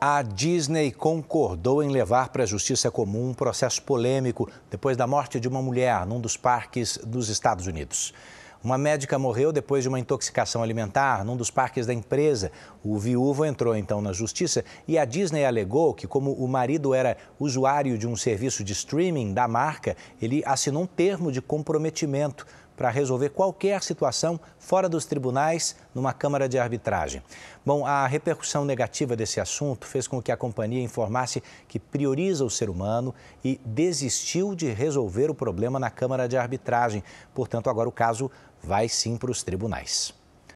a Disney concordou em levar para a justiça comum um processo polêmico depois da morte de uma mulher num dos parques dos Estados Unidos. Uma médica morreu depois de uma intoxicação alimentar num dos parques da empresa. O viúvo entrou então na justiça e a Disney alegou que, como o marido era usuário de um serviço de streaming da marca, ele assinou um termo de comprometimento para resolver qualquer situação fora dos tribunais, numa Câmara de Arbitragem. Bom, a repercussão negativa desse assunto fez com que a companhia informasse que prioriza o ser humano e desistiu de resolver o problema na Câmara de Arbitragem. Portanto, agora o caso vai sim para os tribunais.